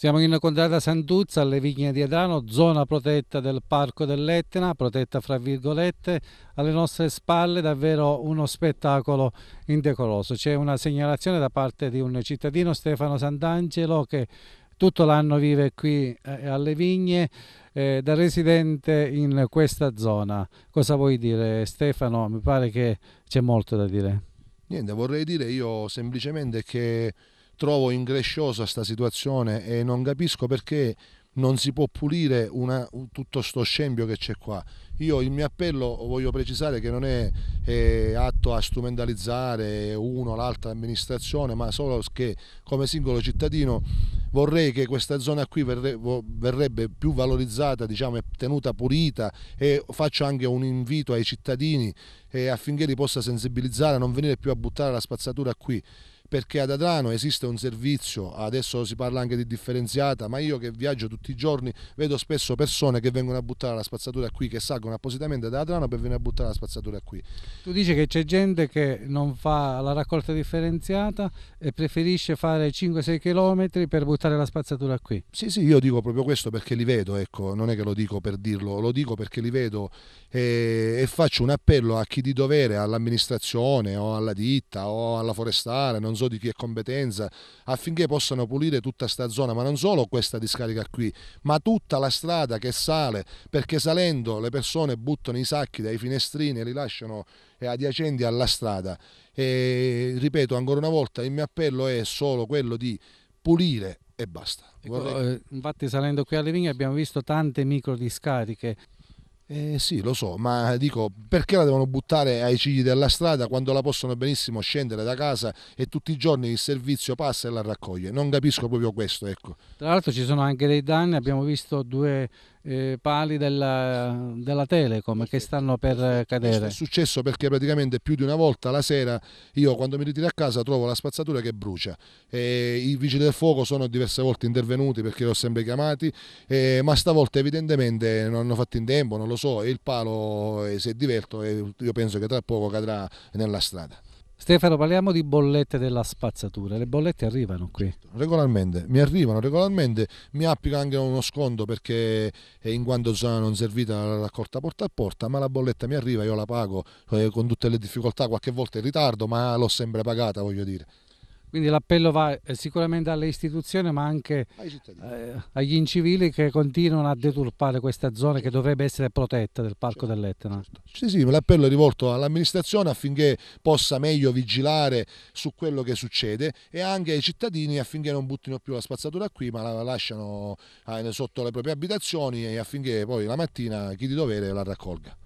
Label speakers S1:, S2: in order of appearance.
S1: Siamo in contrada Santuzza, alle vigne di Adrano, zona protetta del Parco dell'Etna, protetta fra virgolette, alle nostre spalle davvero uno spettacolo indecoroso. C'è una segnalazione da parte di un cittadino, Stefano Sant'Angelo, che tutto l'anno vive qui eh, alle vigne eh, da residente in questa zona. Cosa vuoi dire Stefano? Mi pare che c'è molto da dire.
S2: Niente, vorrei dire io semplicemente che trovo ingresciosa sta situazione e non capisco perché non si può pulire una, tutto sto scempio che c'è qua. Io il mio appello voglio precisare che non è, è atto a strumentalizzare uno o l'altra amministrazione, ma solo che come singolo cittadino vorrei che questa zona qui verre, verrebbe più valorizzata, diciamo, e tenuta pulita e faccio anche un invito ai cittadini eh, affinché li possa sensibilizzare a non venire più a buttare la spazzatura qui perché ad Adrano esiste un servizio, adesso si parla anche di differenziata, ma io che viaggio tutti i giorni vedo spesso persone che vengono a buttare la spazzatura qui, che salgono appositamente da Adrano per venire a buttare la spazzatura qui.
S1: Tu dici che c'è gente che non fa la raccolta differenziata e preferisce fare 5-6 km per buttare la spazzatura qui.
S2: Sì, sì, io dico proprio questo perché li vedo, ecco, non è che lo dico per dirlo, lo dico perché li vedo e, e faccio un appello a chi di dovere, all'amministrazione o alla ditta o alla forestale, non so so di chi è competenza, affinché possano pulire tutta questa zona, ma non solo questa discarica qui, ma tutta la strada che sale, perché salendo le persone buttano i sacchi dai finestrini e li lasciano eh, adiacenti alla strada. E, ripeto ancora una volta, il mio appello è solo quello di pulire e basta.
S1: Ecco, Vorrei... Eh, infatti salendo qui alle vigne abbiamo visto tante micro discariche. Eh sì, lo so, ma dico perché la devono buttare ai cigli della strada quando la possono benissimo
S2: scendere da casa e tutti i giorni il servizio passa e la raccoglie? Non capisco proprio questo. Ecco.
S1: Tra l'altro ci sono anche dei danni, abbiamo visto due eh, pali della, della Telecom che stanno per cadere. Questo è successo perché praticamente più di una volta la sera io
S2: quando mi ritiro a casa trovo la spazzatura che brucia. E I vigili del fuoco sono diverse volte intervenuti perché li ho sempre chiamati, eh, ma stavolta evidentemente non hanno fatto in tempo, non lo so so, il palo eh, si è diverto e eh, io penso che tra poco cadrà nella strada.
S1: Stefano, parliamo di bollette della spazzatura. Le bollette arrivano qui? Certo, regolarmente, mi arrivano regolarmente,
S2: mi applico anche uno sconto perché eh, in quanto zona non servita la raccolta porta a porta, ma la bolletta mi arriva, io la pago con tutte le difficoltà, qualche volta in ritardo, ma l'ho
S1: sempre pagata, voglio dire. Quindi l'appello va eh, sicuramente alle istituzioni ma anche eh, agli incivili che continuano a deturpare questa zona che dovrebbe essere protetta del Parco certo, dell'Etna. Certo. Sì, sì, l'appello è rivolto all'amministrazione affinché possa meglio vigilare
S2: su quello che succede e anche ai cittadini affinché non buttino più la spazzatura qui ma la lasciano eh, sotto le proprie abitazioni e affinché poi la mattina chi di dovere la raccolga.